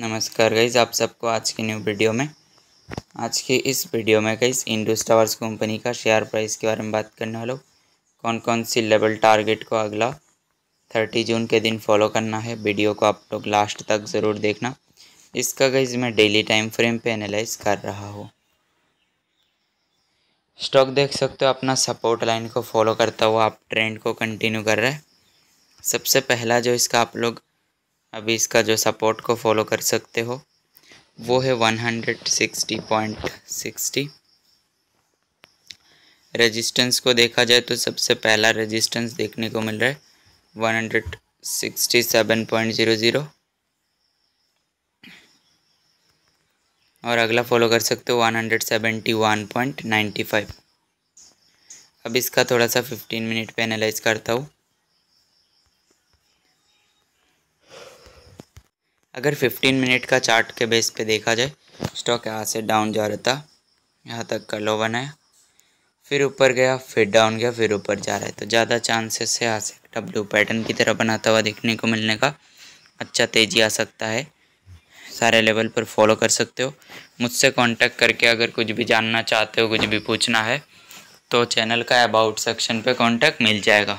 नमस्कार गईज़ आप सबको आज की न्यू वीडियो में आज की इस वीडियो में गईस इंडोस टावर्स कंपनी का शेयर प्राइस के बारे में बात करने वालों कौन कौन सी लेवल टारगेट को अगला थर्टी जून के दिन फॉलो करना है वीडियो को आप लोग तो लास्ट तक ज़रूर देखना इसका गईज मैं डेली टाइम फ्रेम पे एनालाइज कर रहा हूँ स्टॉक देख सकते हो अपना सपोर्ट लाइन को फॉलो करता हुआ आप ट्रेंड को कंटिन्यू कर रहे हैं सबसे पहला जो इसका आप लोग अभी इसका जो सपोर्ट को फॉलो कर सकते हो वो है 160.60 रेजिस्टेंस को देखा जाए तो सबसे पहला रेजिस्टेंस देखने को मिल रहा है 167.00 और अगला फॉलो कर सकते हो 171.95 अब इसका थोड़ा सा 15 मिनट पे एनालाइज करता हूँ अगर 15 मिनट का चार्ट के बेस पे देखा जाए स्टॉक यहाँ से डाउन जा रहा था यहाँ तक का लो बनाया फिर ऊपर गया फिर डाउन गया फिर ऊपर जा रहा है तो ज़्यादा चांसेस है यहाँ से डब्ल्यू पैटर्न की तरह बनाता हुआ देखने को मिलने का अच्छा तेज़ी आ सकता है सारे लेवल पर फॉलो कर सकते हो मुझसे कॉन्टैक्ट करके अगर कुछ भी जानना चाहते हो कुछ भी पूछना है तो चैनल का अबाउट सेक्शन पर कॉन्टैक्ट मिल जाएगा